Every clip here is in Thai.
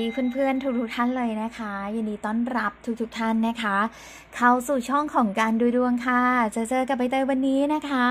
ดีเพื่อนๆทุกๆท่านเลยนะคะยินดีต้อนรับ ทุกๆท่านนะคะ เข้าสู่ช่องของการดูดวงค่ะ จะเจอกับใบเตยวันนี้นะคะ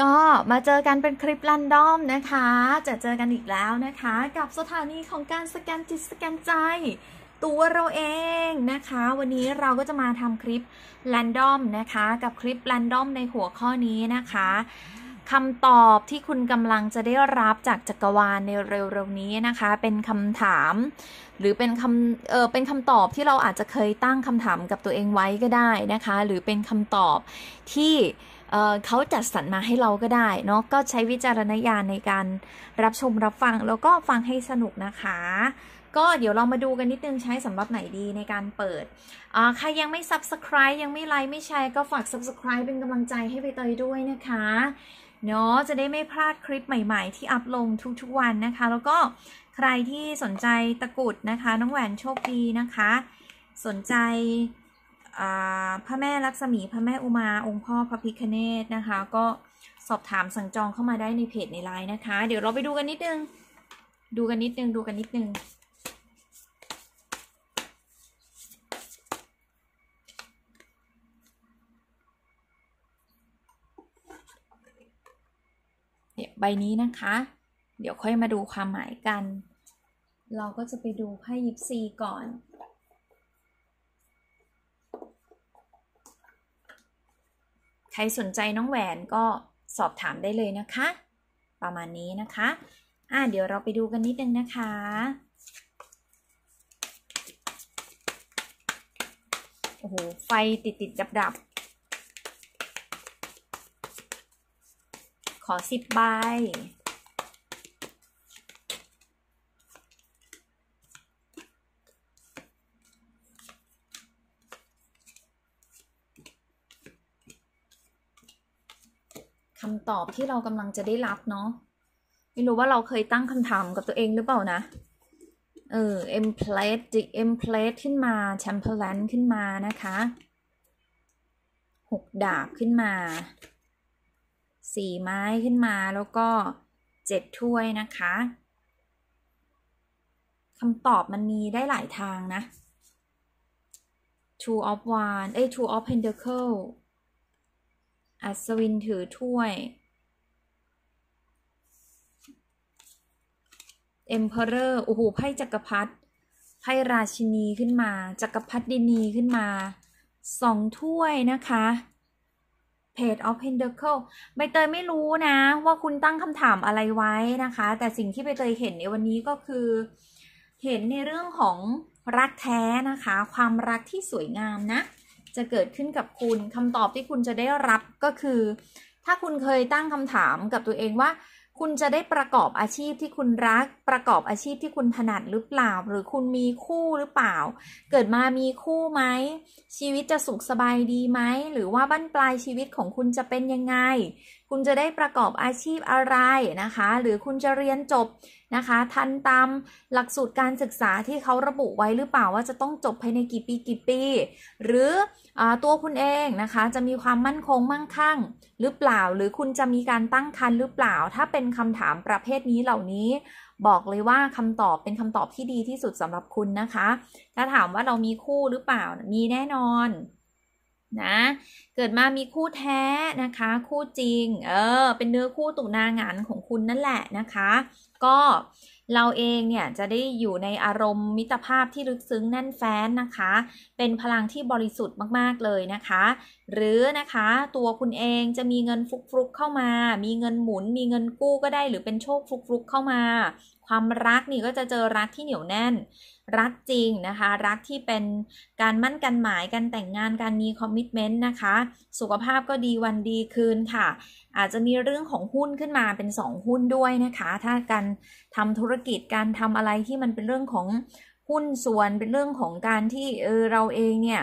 ก็มาเจอกันเป็นคลิปลันดอมนะคะ จะเจอกันอีกแล้วนะคะ กับสถานีของการสแกนจิตสแกนใจ ตัวเราเองนะคะ วันนี้เราก็จะมาทำคลิปลันดอมนะคะกับคลิปลันดอมในหัวข้อนี้นะคะคำตอบที่คุณกำลังจะได้รับจากจักรวาลในเร็วๆนี้นะคะ เป็นคำถามหรือเป็นคำเออเป็นคำตอบที่เราอาจจะเคยตั้งคำถามกับตัวเองไว้ก็ได้นะคะ หรือเป็นคำตอบที่เขาจัดสรรมาให้เราก็ได้เนาะก็ใช้วิจารณญาณในการรับชมรับฟังแล้วก็ฟังให้สนุกนะคะ ก็เดี๋ยวเรามาดูกันนิดนึงใช้สำหรับไหนดีในการเปิด ใครยังไม่ subscribe ยังไม่ไลค์ไม่แชร์ก็ฝาก subscribe เป็นกำลังใจให้ไปเตยด้วยนะคะเนาะจะได้ไม่พลาดคลิปใหม่ๆ ที่อัพลงทุกๆ วันนะคะ แล้วก็ใครที่สนใจตะกุด นะคะ น้องแหวนโชคดีนะคะ สนใจพระแม่ลักษมีพระแม่อุมาองค์พ่อพระพิคเนตนะคะ ก็สอบถามสั่งจองเข้ามาได้ในเพจ ในไลน์นะคะ เดี๋ยวเราไปดูกัน นิดนึงดูกันนิดนึงดูกันนิดนึงใบนี้นะคะ เดี๋ยวค่อยมาดูความหมายกัน เราก็จะไปดูไพ่ยิปซีก่อน ใครสนใจน้องแหวนก็สอบถามได้เลยนะคะ ประมาณนี้นะคะ อ่าเดี๋ยวเราไปดูกันนิดนึงนะคะ โอ้โห ไฟติดติดดับดับขอสิบใบคำตอบที่เรากำลังจะได้รับเนาะไม่รู้ว่าเราเคยตั้งคำถามกับตัวเองหรือเปล่านะ เอออ็มเพล e จิเอ็มเพล e ขึ้นมา แชมเป e r ขึ้นมานะคะ หกดาบขึ้นมาสี่ไม้ขึ้นมาแล้วก็เจ็ดถ้วยนะคะคำตอบ มันมี ได้หลายทางนะ two of one เอ้ย two of pentacle อัศวินถือถ้วย emperor โอ้โหไพ่จักรพรรดิไพ่ราชินีขึ้นมา จักรพรรดินีขึ้นมาสองถ้วยนะคะ p a g of Pentacle ใบเตยไม่รู้นะว่าคุณตั้งคำถามอะไรไว้นะคะ แต่สิ่งที่ใบเตยเห็นในวันนี้ก็คือ เห็นในเรื่องของรักแท้นะคะความรักที่สวยงามนะ จะเกิดขึ้นกับคุณคำตอบที่คุณจะได้รับก็คือ ถ้าคุณเคยตั้งคำถามกับตัวเองว่าคุณจะได้ประกอบอาชีพที่คุณรัก ประกอบอาชีพที่คุณถนัดหรือเปล่า หรือคุณมีคู่หรือเปล่า เกิดมามีคู่ไหม ชีวิตจะสุขสบายดีไหม หรือว่าบั้นปลายชีวิตของคุณจะเป็นยังไงคุณจะได้ประกอบอาชีพอะไรนะคะ หรือคุณจะเรียนจบนะคะทันตามหลักสูตรการศึกษาที่เขาระบุไว้หรือเปล่าว่าจะต้องจบภายในกี่ปีกี่ปีหรืออตัวคุณเองนะคะจะมีความมั่นคงมั่งคั่งหรือเปล่า หรือคุณจะมีการตั้งครรภ์หรือเปล่า ถ้าเป็นคำถามประเภทนี้เหล่านี้ บอกเลยว่าคำตอบเป็นคำตอบที่ดีที่สุดสำหรับคุณนะคะ ถ้าถามว่าเรามีคู่หรือเปล่ามีแน่นอนนะเกิดมามีคู่แท้นะคะ คู่จริงเออเป็นเนื้อคู่ตุนางานของคุณนั่นแหละนะคะ ก็เราเองเนี่ยจะได้อยู่ในอารมณ์มิตรภาพที่ลึกซึ้งแน่นแฟ้นนะคะ เป็นพลังที่บริสุทธิ์มากๆเลยนะคะหรือนะคะตัวคุณเองจะมีเงินฟุกฟุกเข้ามา มีเงินหมุน มีเงินกู้ก็ได้หรือเป็นโชคฟุกฟุกเข้ามา ความรักนี่ก็จะเจอรักที่เหนียวแน่น รักจริงนะคะ รักที่เป็นการมั่นกันหมายกันแต่งงานการมีคอมมิชเมนต์นะคะ สุขภาพก็ดีวันดีคืนค่ะ อาจจะมีเรื่องของหุ้นขึ้นมาเป็น 2 หุ้นด้วยนะคะ ถ้าการทำธุรกิจการทำอะไรที่มันเป็นเรื่องของหุ้นส่วนเป็นเรื่องของการที่เออเราเองเนี่ย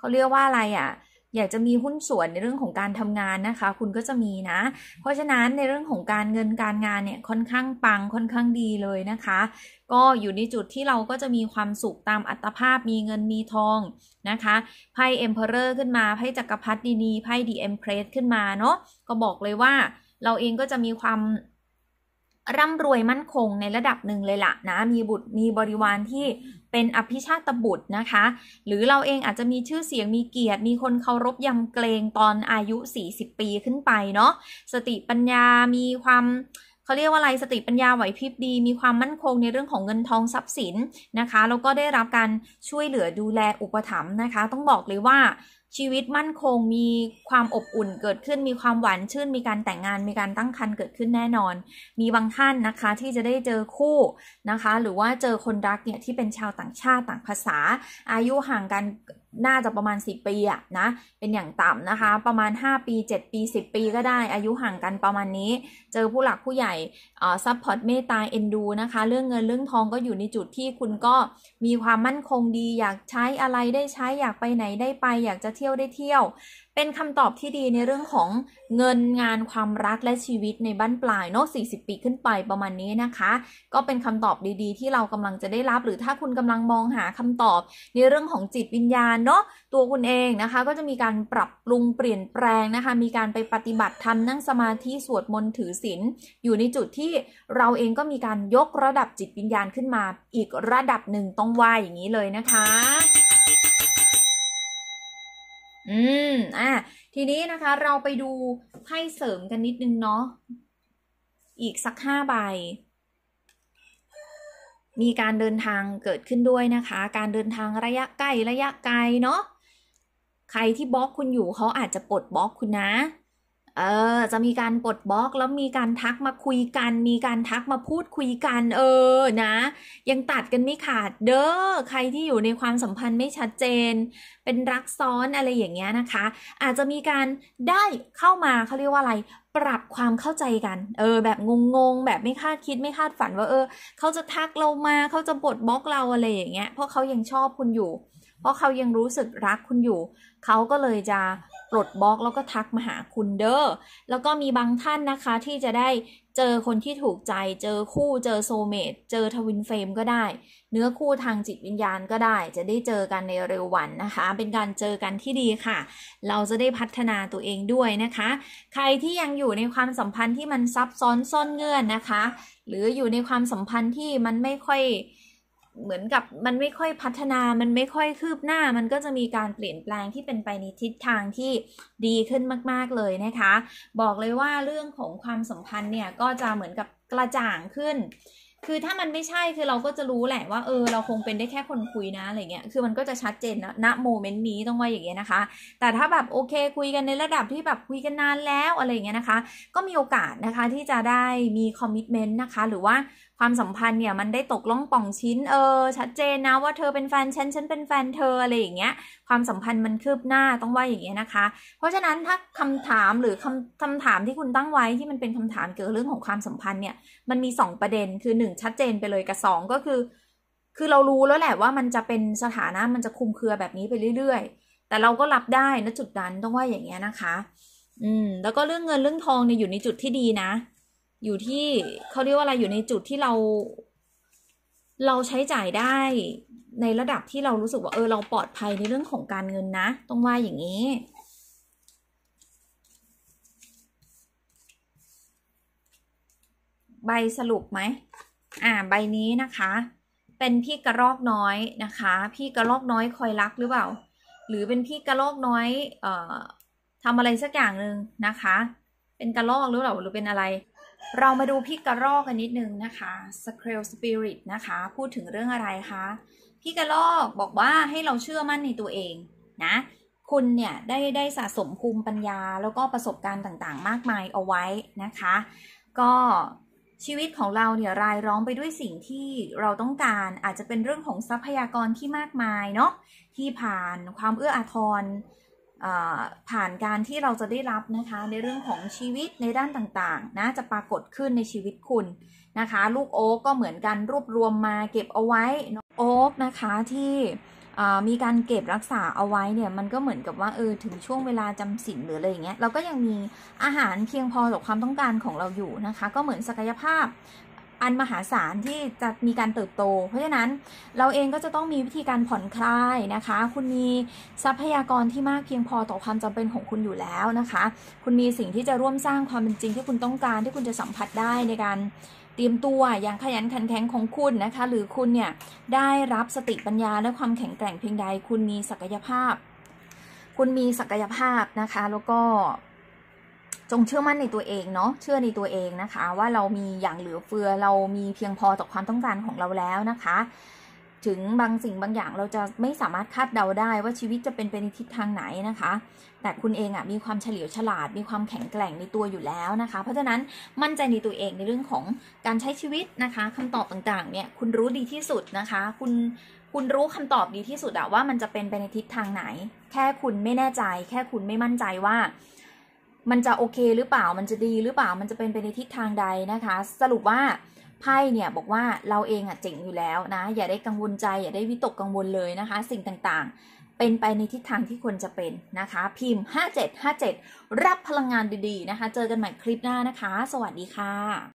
เขาเรียกว่าอะไรอะ่ะ อยากจะมีหุ้นส่วนในเรื่องของการทำงานนะคะ คุณก็จะมีนะ เพราะฉะนั้นในเรื่องของการเงินการงานเนี่ย ค่อนข้างปังค่อนข้างดีเลยนะคะ ก็อยู่ในจุดที่เราก็จะมีความสุขตามอัตภาพ มีเงินมีทองนะคะ ไพ่เอ็มเพอเรอร์ขึ้นมา ไพ่จักรพรรดินีไพ่ดีเอ็มเพรสขึ้นมาเนาะ ก็บอกเลยว่าเราเองก็จะมีความร่ำรวยมั่นคงในระดับหนึ่งเลยละนะ มีบุตร มีบริวารที่เป็นอภิชาตบุตรนะคะ หรือเราเองอาจจะมีชื่อเสียงมีเกียรติ มีคนเคารพยำเกรงตอนอายุ 40 ปีขึ้นไปเนาะ สติปัญญามีความเขาเรียกว่าอะไร สติปัญญาไหวพริบดี มีความมั่นคงในเรื่องของเงินทองทรัพย์สินนะคะแล้วก็ได้รับการช่วยเหลือดูแลอุปถัมภ์นะคะ ต้องบอกเลยว่าชีวิตมั่นคงมีความอบอุ่นเกิดขึ้น มีความหวานชื่น มีการแต่งงานมีการตั้งครรภ์เกิดขึ้นแน่นอน มีบางท่านนะคะที่จะได้เจอคู่นะคะ หรือว่าเจอคนรักเนี่ย ที่เป็นชาวต่างชาติต่างภาษา อายุห่างกันน่าจะประมาณ10ปีอะนะ เป็นอย่างต่ำนะคะ ประมาณ 5 ปี 7 ปี 10 ปีก็ได้อายุห่างกันประมาณนี้ เจอผู้หลักผู้ใหญ่ซัพพอร์ตเมตตาเอ็นดูนะคะ เรื่องเงินเรื่องทองก็อยู่ในจุดที่คุณก็มีความมั่นคงดี อยากใช้อะไรได้ใช้อยากไปไหนได้ไปอยากจะเที่ยวได้เที่ยวเป็นคำตอบที่ดีในเรื่องของเงินงานความรักและชีวิตในบ้านปลายเนาะ 40 ปีขึ้นไปประมาณนี้นะคะ ก็เป็นคำตอบดีๆ ที่เรากำลังจะได้รับ หรือถ้าคุณกำลังมองหาคำตอบ ในเรื่องของจิตวิญญาณเนาะ ตัวคุณเองนะคะ ก็จะมีการปรับปรุงเปลี่ยนแปลงนะคะ มีการไปปฏิบัติธรรมนั่งสมาธิสวดมนต์ถือศีลอยู่ในจุดที่เราเองก็มีการยกระดับจิตวิญญาณขึ้นมา อีกระดับหนึ่งต้องว่าอย่างนี้เลยนะคะอืม อ่ะทีนี้นะคะ เราไปดูไพ่เสริมกันนิดนึงเนาะ อีกสักห้าใบ มีการเดินทางเกิดขึ้นด้วยนะคะ การเดินทางระยะใกล้ระยะไกลเนาะ ใครที่บล็อกคุณอยู่เขาอาจจะปลดบล็อกคุณนะเออจะมีการลดบล็อกแล้วมีการทักมาคุยกัน มีการทักมาพูดคุยกัน เออนะ ยังตัดกันไม่ขาดเด้อใครที่อยู่ในความสัมพันธ์ไม่ชัดเจน เป็นรักซ้อนอะไรอย่างเงี้ยนะคะ อาจจะมีการได้เข้ามาเขาเรียกว่าอะไร ปรับความเข้าใจกัน เออ แบบงงๆแบบไม่คาดคิดไม่คาดฝันว่า เออเขาจะทักเรามาเขาจะบดบล็อกเราอะไรอย่างเงี้ยเพราะเขายังชอบคุณอยู่เพราะเขายังรู้สึกรักคุณอยู่เขาก็เลยจะปลดบล็อกแล้วก็ทักมาหาคุณเด้อ แล้วก็มีบางท่านนะคะที่จะได้เจอคนที่ถูกใจ เจอคู่ เจอโซเมตเจอทวินเฟรมก็ได้ เนื้อคู่ทางจิตวิญญาณก็ได้ จะได้เจอกันในเร็ววันนะคะ เป็นการเจอกันที่ดีค่ะ เราจะได้พัฒนาตัวเองด้วยนะคะ ใครที่ยังอยู่ในความสัมพันธ์ที่มันซับซ้อนซ่อนเงื่อนนะคะ หรืออยู่ในความสัมพันธ์ที่มันไม่ค่อยเหมือนกับ มันไม่ค่อยพัฒนา มันไม่ค่อยคืบหน้า มันก็จะมีการเปลี่ยนแปลงที่เป็นไปในทิศทางที่ดีขึ้นมาก ๆ เลยนะคะ บอกเลยว่าเรื่องของความสัมพันธ์เนี่ยก็จะเหมือนกับกระจ่างขึ้น คือถ้ามันไม่ใช่คือเราก็จะรู้แหละว่าเออเราคงเป็นได้แค่คนคุยนะอะไรเงี้ย คือมันก็จะชัดเจนนะณโมเมนต์นี้ต้องว่าอย่างเงี้ยนะคะ แต่ถ้าแบบโอเคคุยกันในระดับที่แบบคุยกันนานแล้วอะไรเงี้ยนะคะ ก็มีโอกาสนะคะที่จะได้มีคอมมิชเมนต์นะคะหรือว่าความสัมพันธ์เนี่ยมันได้ตกลงป่องชิ้นเออชัดเจนนะว่าเธอเป็นแฟนฉันฉันเป็นแฟนเธออะไรอย่างเงี้ยความสัมพันธ์มันคืบหน้าต้องว่าอย่างเงี้ยนะคะ เพราะฉะนั้นถ้าคำถามหรือคำคำถามที่คุณตั้งไว้ที่มันเป็นคำถามเกี่ยวกับเรื่องของความสัมพันธ์เนี่ยมันมี 2ประเด็นคือ 1 ชัดเจนไปเลยกับ 2 ก็คือ คือเรารู้แล้วแหละว่ามันจะเป็นสถานะมันจะคุมเครือแบบนี้ไปเรื่อย ๆ แต่เราก็รับได้นะจุดนั้นต้องว่าอย่างเงี้ยนะคะ อืมแล้วก็เรื่องเงินเรื่องทองเนี่ยอยู่ในจุดที่ดีนะอยู่ที่เขาเรียกว่าอะไรอยู่ในจุดที่เรา เราใช้จ่ายได้ในระดับที่เรารู้สึกว่าเออเราปลอดภัยในเรื่องของการเงินนะต้องว่าอย่างนี้ ใบสรุปไหมอ่าใบนี้นะคะ เป็นพี่กระรอกน้อยนะคะพี่กระรอกน้อยคอยรักหรือเปล่า หรือเป็นพี่กระรอกน้อยเอ่อทำอะไรสักอย่างหนึ่งนะคะ เป็นกระรอกหรือเปล่าหรือเป็นอะไรเรามาดูพี่กระรอกกันนิดนึงนะคะสเครลสปิริตนะคะ พูดถึงเรื่องอะไรคะพี่กระรอกบอกว่าให้เราเชื่อมั่นในตัวเองนะคุณเนี่ยได้ได้สะสมภูมิปัญญาแล้วก็ประสบการณ์ต่างๆมากมายเอาไว้นะคะ ก็ชีวิตของเราเนี่ยรายร้องไปด้วยสิ่งที่เราต้องการอาจจะเป็นเรื่องของทรัพยากรที่มากมายเนาะที่ผ่านความเอื้ออาทรผ่านการที่เราจะได้รับนะคะในเรื่องของชีวิตในด้านต่างๆนะจะปรากฏขึ้นในชีวิตคุณนะคะลูกโอ๊กก็เหมือนกันรวบรวมมา เก็บเอาไว้โอ๊กนะคะที่มีการเก็บรักษาเอาไว้เนี่ยมันก็เหมือนกับว่าเออถึงช่วงเวลาจำสินหรืออะไรอย่างเงี้ยเราก็ยังมีอาหารเพียงพอต่อความต้องการของเราอยู่นะคะก็เหมือนศักยภาพอัน มหาศาลที่จะ มีการเติบโต เพราะฉะนั้นเราเองก็จะต้องมีวิธีการผ่อนคลายนะคะคุณมีทรัพยากรที่มากเพียงพอต่อความจำเป็นของคุณอยู่แล้วนะคะ คุณมีสิ่งที่จะร่วมสร้างความเป็นจริงที่คุณต้องการ ที่คุณจะสัมผัสได้ในการเตรียมตัวอย่างขยันขันแข็งของคุณนะคะ หรือคุณเนี่ยได้รับสติปัญญาและความแข็งแกร่งเพียงใด คุณมีศักยภาพ คุณมีศักยภาพนะคะ แล้วก็จงเชื่อมั่นในตัวเองเนาะ เชื่อในตัวเองนะคะ ว่าเรามีอย่างเหลือเฟือ เรามีเพียงพอต่อความต้องการของเราแล้วนะคะ ถึงบางสิ่งบางอย่างเราจะไม่สามารถคาดเดาได้ว่าชีวิตจะเป็นไปในทิศทางไหนนะคะ แต่คุณเองอะ่ะมีความเฉลียวฉลาด มีความแข็งแกร่งในตัวอยู่แล้วนะคะ เพราะฉะนั้นมั่นใจในตัวเองในเรื่องของการใช้ชีวิตนะคะคำตอบต่างๆเนี่ยคุณรู้ดีที่สุดนะคะ คุณคุณรู้คำตอบดีที่สุดอะว่ามันจะเป็นไปในทิศทางไหน แค่คุณไม่แน่ใจ แค่คุณไม่มั่นใจว่ามันจะ โอเคหรือเปล่า มันจะดี หรือเปล่า มันจะเป็นไปในทิศทางใดนะคะ สรุปว่าไพ่เนี่ยบอกว่าเราเองอะเจ๋งอยู่แล้วนะ อย่าได้กังวลใจ อย่าได้วิตกกังวลเลยนะคะ สิ่งต่างๆ เป็นไปในทิศทางที่ควรจะเป็นนะคะ พิมพ์5757รับพลังงานดีๆนะคะ เจอกันใหม่คลิปหน้านะคะ สวัสดีค่ะ